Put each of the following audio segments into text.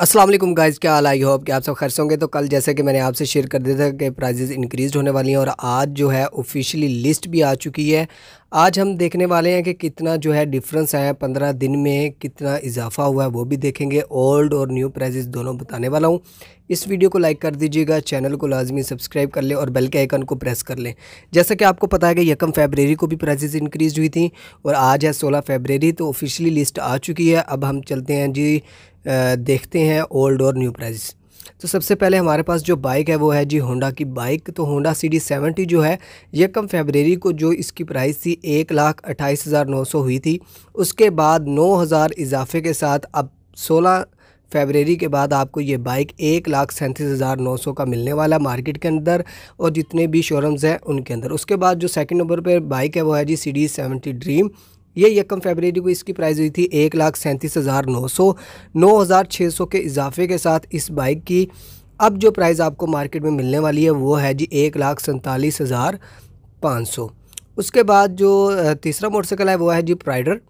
Aslam guys क्या हाल I hope कि आप सब खर्च होंगे तो कल जैसे कि मैंने आपसे शेयर कर दिया था कि प्राइजेज़ इंक्रीज होने वाली हैं और आज जो है ऑफिशियली लिस्ट भी आ चुकी है आज हम देखने वाले हैं कि कितना जो है डिफरेंस आया पंद्रह दिन में कितना इजाफा हुआ है वो भी देखेंगे ओल्ड और न्यू प्राइजेज़ दोनों बताने वाला हूँ इस वीडियो को लाइक कर दीजिएगा चैनल को लाजमी सब्सक्राइब कर लें और बेल के आइकन को प्रेस कर लें जैसा कि आपको पता है कि यकम फेबररी को भी प्राइजेज़ इंक्रीज हुई थी और आज है सोलह फेबररी तो ऑफिशियली लिस्ट आ चुकी है अब हम चलते हैं जी देखते हैं ओल्ड और न्यू प्राइज़ तो सबसे पहले हमारे पास जो बाइक है वो है जी होंडा की बाइक तो होंडा सी डी सेवेंटी जो है यकम फेबरेरी को जो इसकी प्राइस थी एक लाख अट्ठाईस हज़ार नौ सौ हुई थी उसके बाद नौ हज़ार इजाफे के साथ अब सोलह फेबररी के बाद आपको ये बाइक एक लाख सैंतीस हज़ार नौ सौ का मिलने वाला मार्केट के अंदर और जितने भी शोरूम्स हैं उनके अंदर उसके बाद जो सेकंड नंबर पर बाइक है वो है जी सी डी सेवेंटी ड्रीम ये यकम फरवरी को इसकी प्राइस हुई थी एक लाख सैंतीस हज़ार नौ सौ नौ हज़ार छः सौ के इजाफे के साथ इस बाइक की अब जो प्राइस आपको मार्केट में मिलने वाली है वो है जी एक लाख सैंतालीस हज़ार पाँच सौ उसके बाद जो तीसरा मोटरसाइकिल है वो है जी प्राइडर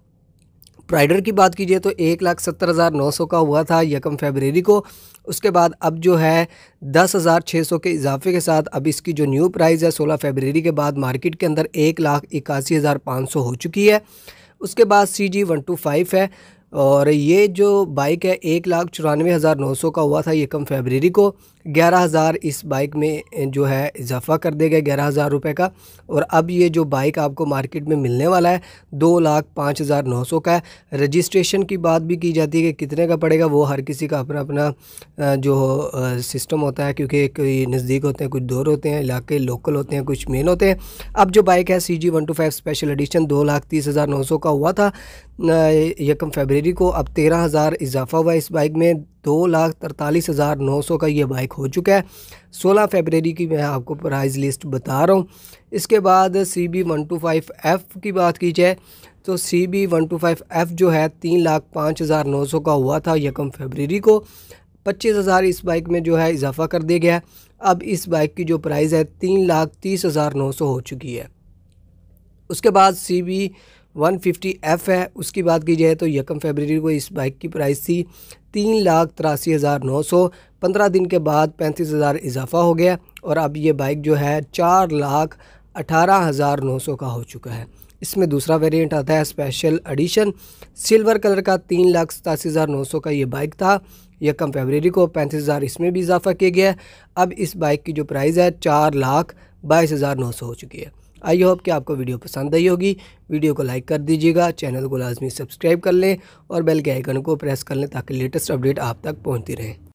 प्राइडर की बात कीजिए तो एक लाख सत्तर हज़ार नौ सौ का हुआ था यकम फेबररी को उसके बाद अब जो है दस हज़ार छः सौ के इजाफे के साथ अब इसकी जो न्यू प्राइस है सोलह फेबररी के बाद मार्केट के अंदर एक लाख इक्यासी हज़ार पाँच सौ हो चुकी है उसके बाद C G one two five है और ये जो बाइक है एक लाख चौरानवे हज़ार नौ सौ का हुआ था यकम फेबररी को ग्यारह हज़ार इस बाइक में जो है इजाफा कर दिया गया ग्यारह हज़ार रुपये का और अब ये जो बाइक आपको मार्केट में मिलने वाला है दो लाख पाँच हज़ार नौ सौ का है रजिस्ट्रेशन की बात भी की जाती है कि कितने का पड़ेगा वो हर किसी का अपना अपना जो सिस्टम होता है क्योंकि कोई नज़दीक होते हैं कुछ दूर होते हैं इलाके लोकल होते हैं कुछ मेन होते हैं अब जो बाइक है C G one two five special edition दो लाख तीस हज़ार नौ सौ का हुआ था यकम फेबररी को अब तेरह हज़ार इजाफा हुआ इस बाइक में दो लाख तरतालीस हज़ार नौ सौ का ये बाइक हो चुका है सोलह फेबररी की मैं आपको प्राइस लिस्ट बता रहा हूँ इसके बाद C B one two five F की बात की जाए तो C B one two five F जो है तीन लाख पाँच हज़ार नौ सौ का हुआ था यकम फेबररी को पच्चीस हज़ार इस बाइक में जो है इजाफा कर दिया गया अब इस बाइक की जो प्राइस है तीन लाख तीस हज़ार नौ सौ हो चुकी है उसके बाद C B one fifty F है उसकी बात की जाए तो यकम फेबररी को इस बाइक की प्राइस थी तीन लाख तिरासी हज़ार नौ सौ पंद्रह दिन के बाद पैंतीस हज़ार इजाफा हो गया और अब ये बाइक जो है चार लाख अठारह हज़ार नौ सौ का हो चुका है इसमें दूसरा वेरिएंट आता है स्पेशल एडिशन सिल्वर कलर का तीन लाख सतासी हज़ार नौ सौ का ये बाइक था यकम फेबररी को पैंतीस हज़ार इसमें भी इजाफा किया गया अब इस बाइक की जो प्राइस है चार लाख बाईस हज़ार नौ सौ हो चुकी है आई होप कि आपको वीडियो पसंद आई होगी वीडियो को लाइक कर दीजिएगा चैनल को लाजमी सब्सक्राइब कर लें और बेल के आइकन को प्रेस कर लें ताकि लेटेस्ट अपडेट आप तक पहुंचती रहे